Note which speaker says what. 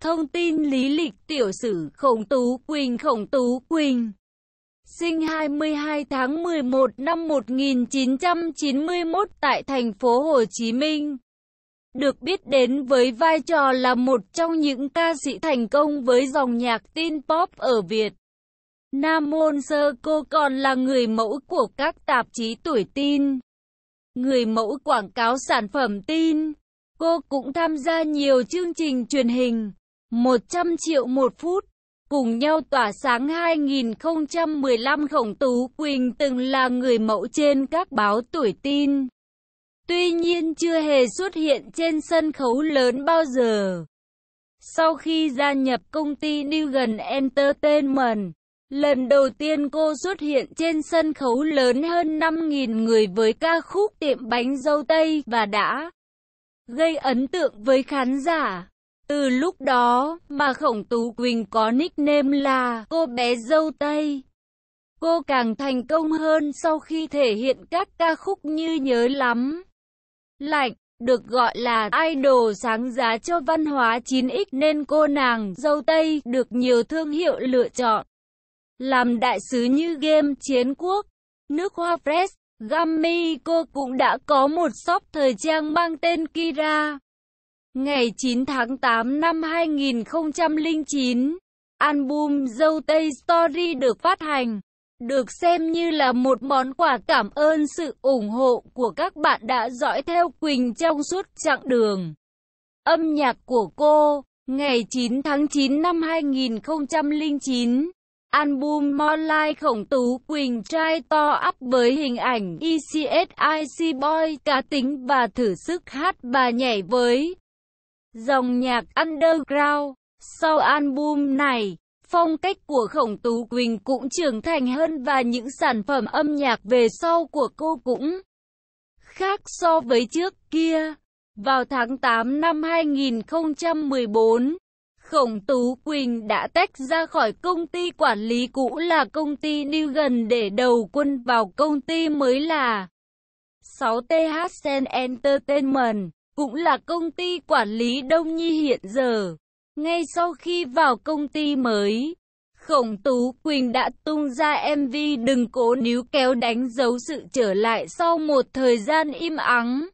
Speaker 1: Thông tin lý lịch tiểu sử Khổng Tú Quỳnh Khổng Tú Quỳnh Sinh 22 tháng 11 năm 1991 tại thành phố Hồ Chí Minh Được biết đến với vai trò là một trong những ca sĩ thành công với dòng nhạc tin pop ở Việt Nam Môn Sơ cô còn là người mẫu của các tạp chí tuổi tin Người mẫu quảng cáo sản phẩm tin Cô cũng tham gia nhiều chương trình truyền hình 100 triệu một phút. Cùng nhau tỏa sáng 2015 Khổng Tú Quỳnh từng là người mẫu trên các báo tuổi tin. Tuy nhiên chưa hề xuất hiện trên sân khấu lớn bao giờ. Sau khi gia nhập công ty new Newgen Entertainment, lần đầu tiên cô xuất hiện trên sân khấu lớn hơn 5.000 người với ca khúc tiệm bánh dâu Tây và đã gây ấn tượng với khán giả. Từ lúc đó mà Khổng Tú Quỳnh có nickname là cô bé dâu Tây. Cô càng thành công hơn sau khi thể hiện các ca khúc như Nhớ Lắm, Lạnh, được gọi là idol sáng giá cho văn hóa 9X nên cô nàng dâu Tây được nhiều thương hiệu lựa chọn. Làm đại sứ như Game Chiến Quốc, nước Hoa fresh, Gummy cô cũng đã có một shop thời trang mang tên Kira. Ngày 9 tháng 8 năm 2009, album Dâu Tây Story được phát hành, được xem như là một món quà cảm ơn sự ủng hộ của các bạn đã dõi theo Quỳnh trong suốt chặng đường. Âm nhạc của cô, ngày 9 tháng 9 năm 2009, album online khổng tú Quỳnh trai to up với hình ảnh ECSIC Boy cá tính và thử sức hát và nhảy với Dòng nhạc underground sau album này, phong cách của Khổng Tú Quỳnh cũng trưởng thành hơn và những sản phẩm âm nhạc về sau của cô cũng khác so với trước kia. Vào tháng 8 năm 2014, Khổng Tú Quỳnh đã tách ra khỏi công ty quản lý cũ là công ty New Gần để đầu quân vào công ty mới là 6TH Entertainment cũng là công ty quản lý Đông Nhi hiện giờ. Ngay sau khi vào công ty mới, Khổng Tú Quỳnh đã tung ra MV Đừng Cố Níu Kéo đánh dấu sự trở lại sau một thời gian im ắng.